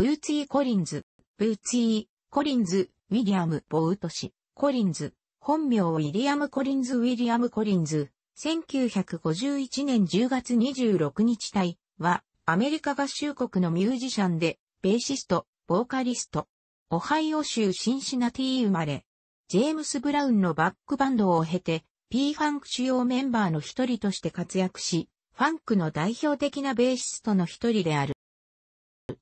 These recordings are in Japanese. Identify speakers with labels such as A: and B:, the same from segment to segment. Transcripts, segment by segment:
A: ブーツィー・コリンズ、ブーツィー・コリンズ、ウィリアム・ボウト氏、コリンズ、本名ウィリアム・コリンズ・ウィリアム・コリンズ、1951年10月26日隊は、アメリカ合衆国のミュージシャンで、ベーシスト、ボーカリスト、オハイオ州シンシナティ生まれ、ジェームス・ブラウンのバックバンドを経て、P ファンク主要メンバーの一人として活躍し、ファンクの代表的なベーシストの一人である。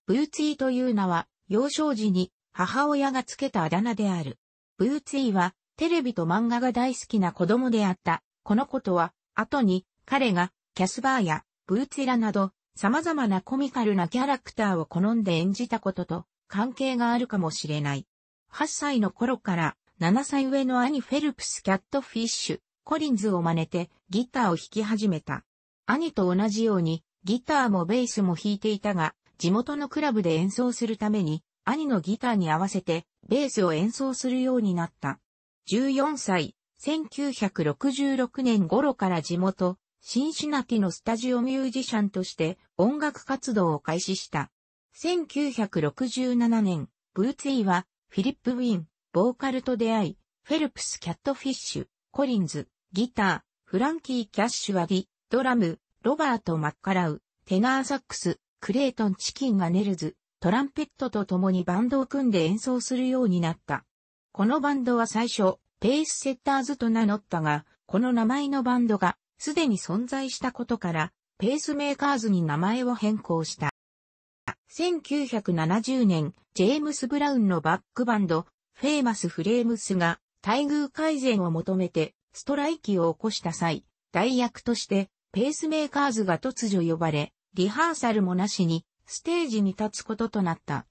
A: ブーツィーという名は、幼少時に母親がつけたあだ名である。ブーツィーは、テレビと漫画が大好きな子供であった。このことは、後に、彼が、キャスバーや、ブーツィラなど、様々なコミカルなキャラクターを好んで演じたことと、関係があるかもしれない。8歳の頃から、7歳上の兄フェルプス・キャットフィッシュ、コリンズを真似て、ギターを弾き始めた。兄と同じように、ギターもベースも弾いていたが、地元のクラブで演奏するために、兄のギターに合わせて、ベースを演奏するようになった。14歳、1966年頃から地元、シンシナティのスタジオミュージシャンとして音楽活動を開始した。1967年、ブーツイはフィリップ・ウィン、ボーカルと出会い、フェルプス・キャットフィッシュ、コリンズ、ギター、フランキー・キャッシュ・は、ディ、ドラム、ロバート・マッカラウ、テナーサックス、クレイトン・チキンがネルズ、トランペットと共にバンドを組んで演奏するようになった。このバンドは最初、ペースセッターズと名乗ったが、この名前のバンドがすでに存在したことから、ペースメーカーズに名前を変更した。1970年、ジェームス・ブラウンのバックバンド、フェイマス・フレームスが待遇改善を求めてストライキを起こした際、代役としてペースメーカーズが突如呼ばれ、リハーサルもなしに、ステージに立つこととなった。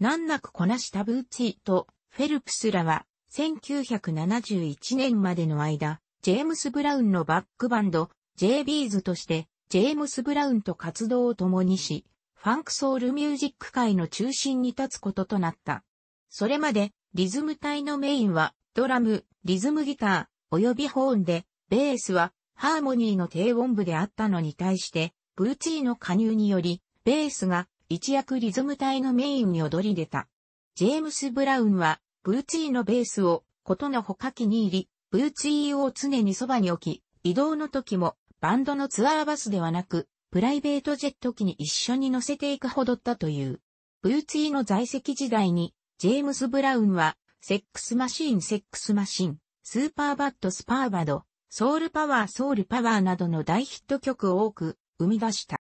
A: 難なくこなしたブーツィとフェルプスらは、1971年までの間、ジェームス・ブラウンのバックバンド、JBs として、ジェームス・ブラウンと活動を共にし、ファンクソウルミュージック界の中心に立つこととなった。それまで、リズム隊のメインは、ドラム、リズムギター、及びホーンで、ベースは、ハーモニーの低音部であったのに対して、ブルチーの加入により、ベースが一躍リズム隊のメインに躍り出た。ジェームス・ブラウンは、ブルチーのベースを、ことのほか気に入り、ブルチーを常にそばに置き、移動の時も、バンドのツアーバスではなく、プライベートジェット機に一緒に乗せていくほどだという。ブルチーの在籍時代に、ジェームス・ブラウンは、セックスマシーン、セックスマシン、スーパーバッド、スパーバド、ソウルパワー、ソウルパワーなどの大ヒット曲を多く生み出した。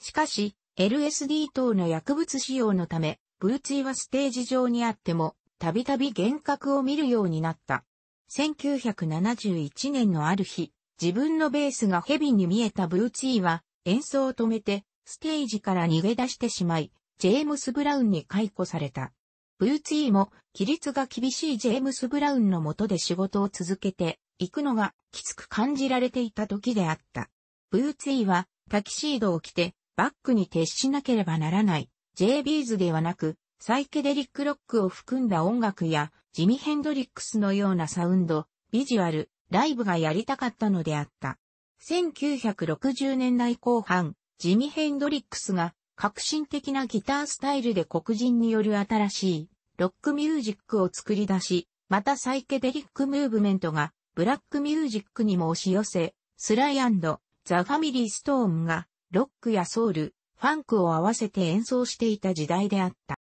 A: しかし、LSD 等の薬物使用のため、ブーツィはステージ上にあっても、たびたび幻覚を見るようになった。1971年のある日、自分のベースがヘビに見えたブーツィは、演奏を止めて、ステージから逃げ出してしまい、ジェームス・ブラウンに解雇された。ブーツィも、規律が厳しいジェームス・ブラウンの下で仕事を続けて、行くのがきつく感じられていた時であった。ブーツイはタキシードを着てバックに徹しなければならない j ビーズではなくサイケデリックロックを含んだ音楽やジミ・ヘンドリックスのようなサウンド、ビジュアル、ライブがやりたかったのであった。1960年代後半、ジミ・ヘンドリックスが革新的なギタースタイルで黒人による新しいロックミュージックを作り出し、またサイケデリックムーブメントがブラックミュージックにも押し寄せ、スライザ・ファミリー・ストーンが、ロックやソウル、ファンクを合わせて演奏していた時代であった。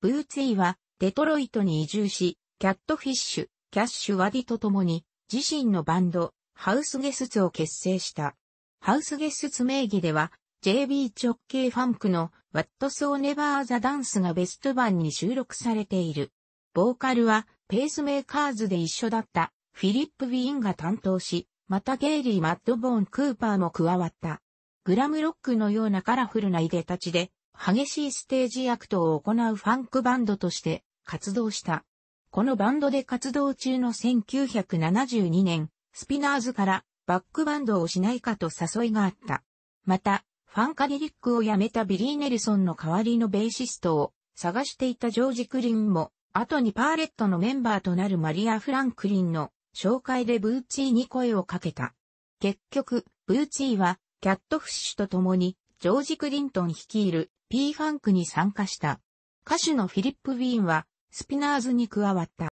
A: ブーツイは、デトロイトに移住し、キャットフィッシュ、キャッシュ・ワディと共に、自身のバンド、ハウスゲスツを結成した。ハウスゲスツ名義では、JB 直系ファンクの What So Never the Dance がベスト版に収録されている。ボーカルはペースメーカーズで一緒だったフィリップ・ウィーンが担当し、またゲイリー・マッドボーン・クーパーも加わった。グラムロックのようなカラフルな出立ちで、激しいステージアクトを行うファンクバンドとして活動した。このバンドで活動中の1972年、スピナーズからバックバンドをしないかと誘いがあった。また、ファンカデリックを辞めたビリー・ネルソンの代わりのベーシストを探していたジョージ・クリンも、後にパーレットのメンバーとなるマリア・フランクリンの紹介でブーチーに声をかけた。結局、ブーチーは、キャットフッシュと共に、ジョージ・クリントン率いる P・ ファンクに参加した。歌手のフィリップ・ウィーンは、スピナーズに加わった。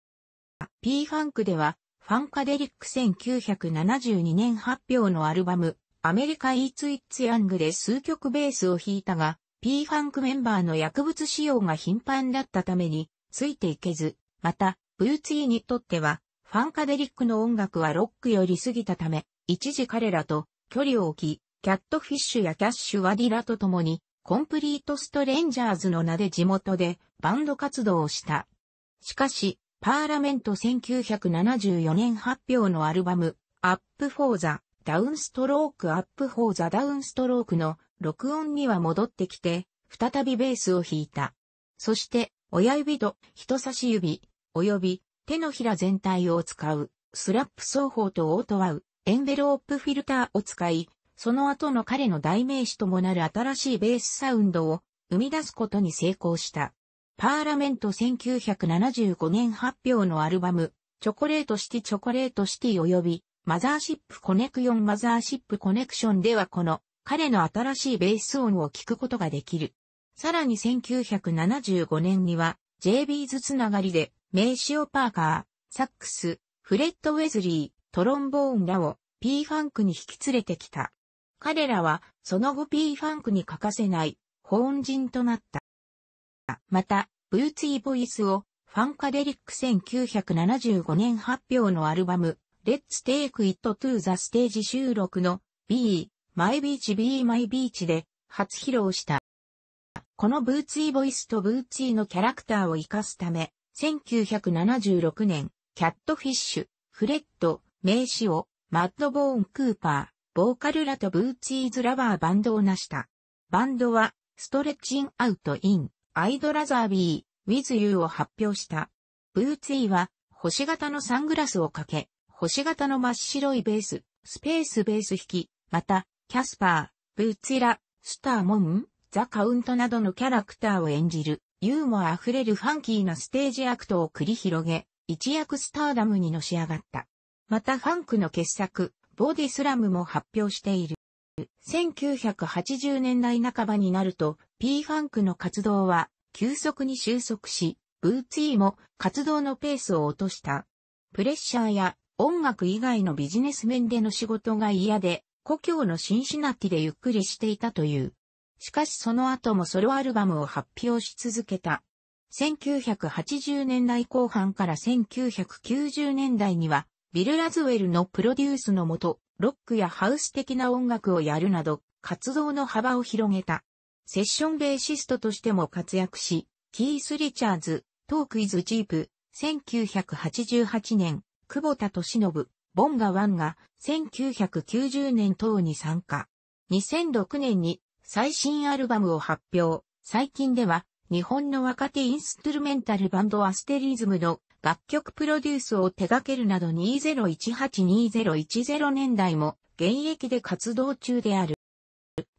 A: P・ ファンクでは、ファンカデリック1972年発表のアルバム、アメリカ・イーツ・イッツ・ヤングで数曲ベースを弾いたが、P・ ファンクメンバーの薬物使用が頻繁だったために、ついていけず、また、ブーチーにとっては、ファンカデリックの音楽はロックより過ぎたため、一時彼らと距離を置き、キャットフィッシュやキャッシュワディラと共に、コンプリートストレンジャーズの名で地元でバンド活動をした。しかし、パーラメント1974年発表のアルバム、アップフォーザ、ダウンストロークアップフォーザダウンストロークの録音には戻ってきて、再びベースを弾いた。そして、親指と人差し指、及び手のひら全体を使う、スラップ奏法とオートワウ、エンベロープフィルターを使い、その後の彼の代名詞ともなる新しいベースサウンドを生み出すことに成功した。パーラメント1975年発表のアルバム、チョコレートシティチョコレートシティ及び、マザーシップコネクヨンマザーシップコネクションではこの彼の新しいベース音を聞くことができる。さらに1975年には j b ズつながりで名詞をパーカー、サックス、フレッド・ウェズリー、トロンボーンらを P ファンクに引き連れてきた。彼らはその後 P ファンクに欠かせない本人となった。また、ブーツイボイスをファンカデリック1975年発表のアルバム、Let's Take It to the Stage 収録の B、My Beach B My Beach で初披露した。このブーツイボイスとブーツイのキャラクターを活かすため、1976年、キャットフィッシュ、フレッド、名詞を、マッドボーン・クーパー、ボーカルらとブーツイーズ・ラバーバンドを成した。バンドは、ストレッチン・アウト・イン、アイドラザー・ビー、ウィズ・ユーを発表した。ブーツイは、星型のサングラスをかけ、星型の真っ白いベース、スペースベース弾き、また、キャスパー、ブーツイラ、スター・モン、ザ・カウントなどのキャラクターを演じる。ユーモア溢れるファンキーなステージアクトを繰り広げ、一躍スターダムにのし上がった。またファンクの傑作、ボーディスラムも発表している。1980年代半ばになると、P ファンクの活動は急速に収束し、ブーツィーも活動のペースを落とした。プレッシャーや音楽以外のビジネス面での仕事が嫌で、故郷のシンシナティでゆっくりしていたという。しかしその後もソロアルバムを発表し続けた。1980年代後半から1990年代には、ビル・ラズウェルのプロデュースのもと、ロックやハウス的な音楽をやるなど、活動の幅を広げた。セッションベーシストとしても活躍し、キース・リチャーズ、トーク・イズ・ジープ、1988年、久保田敏信、ボンガ・ワンが、1990年等に参加。2006年に最新アルバムを発表。最近では、日本の若手インストゥルメンタルバンドアステリズムの楽曲プロデュースを手掛けるなど2018-2010年代も現役で活動中である。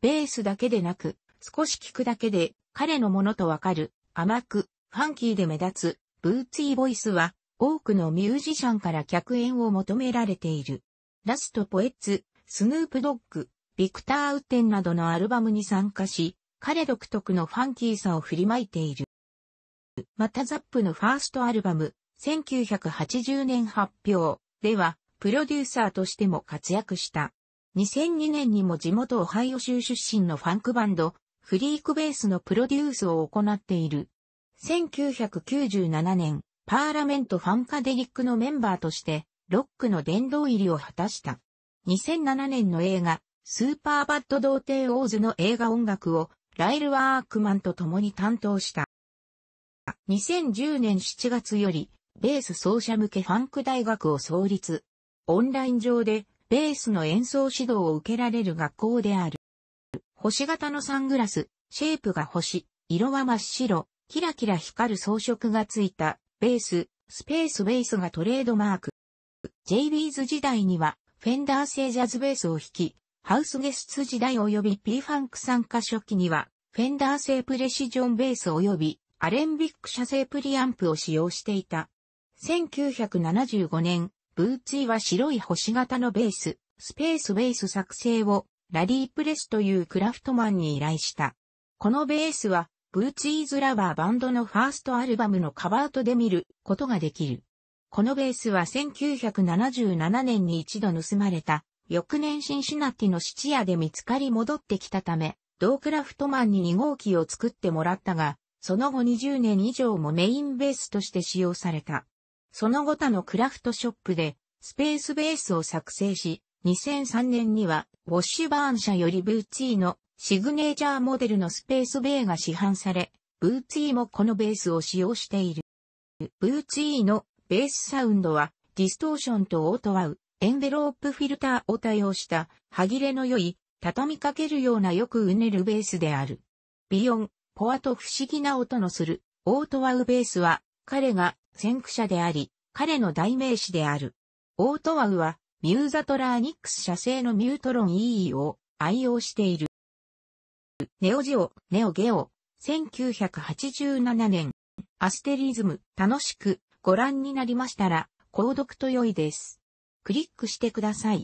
A: ベースだけでなく、少し聞くだけで彼のものとわかる、甘く、ファンキーで目立つ、ブーツイボイスは、多くのミュージシャンから客演を求められている。ラストポエッツ、スヌープドッグ、ビクター・ウッテンなどのアルバムに参加し、彼独特のファンキーさを振りまいている。またザップのファーストアルバム、1980年発表では、プロデューサーとしても活躍した。2002年にも地元オハイオ州出身のファンクバンド、フリークベースのプロデュースを行っている。1997年、パーラメントファンカデリックのメンバーとして、ロックの殿堂入りを果たした。2007年の映画、スーパーバッド童貞オーズの映画音楽をライル・ワークマンと共に担当した。2010年7月より、ベース奏者向けファンク大学を創立。オンライン上で、ベースの演奏指導を受けられる学校である。星型のサングラス、シェイプが星、色は真っ白、キラキラ光る装飾がついた、ベース、スペースベースがトレードマーク。j b s 時代には、フェンダー製ジャズベースを弾き、ハウスゲスツ時代及び P ファンク参加初期には、フェンダー製プレシジョンベース及びアレンビック社製プリアンプを使用していた。1975年、ブーツィは白い星型のベース、スペースベース作成をラリープレスというクラフトマンに依頼した。このベースは、ブーツイーズラバーバンドのファーストアルバムのカバートで見ることができる。このベースは1977年に一度盗まれた翌年シンシナティの質屋で見つかり戻ってきたため、ドークラフトマンに2号機を作ってもらったが、その後20年以上もメインベースとして使用された。その後他のクラフトショップで、スペースベースを作成し、2003年には、ウォッシュバーン社よりブーツィーのシグネージャーモデルのスペースベーが市販され、ブーツィーもこのベースを使用している。ブーツィーのベースサウンドは、ディストーションとオートワウ、エンベロープフィルターを多用した歯切れの良い畳みかけるようなよくうねるベースである。ビヨン、ポアと不思議な音のするオートワウベースは彼が先駆者であり、彼の代名詞である。オートワウはミューザトラーニックス社製のミュートロン EE を愛用している。ネオジオ、ネオゲオ、1987年、アステリズム、楽しくご覧になりましたら、購読と良いです。クリックしてください。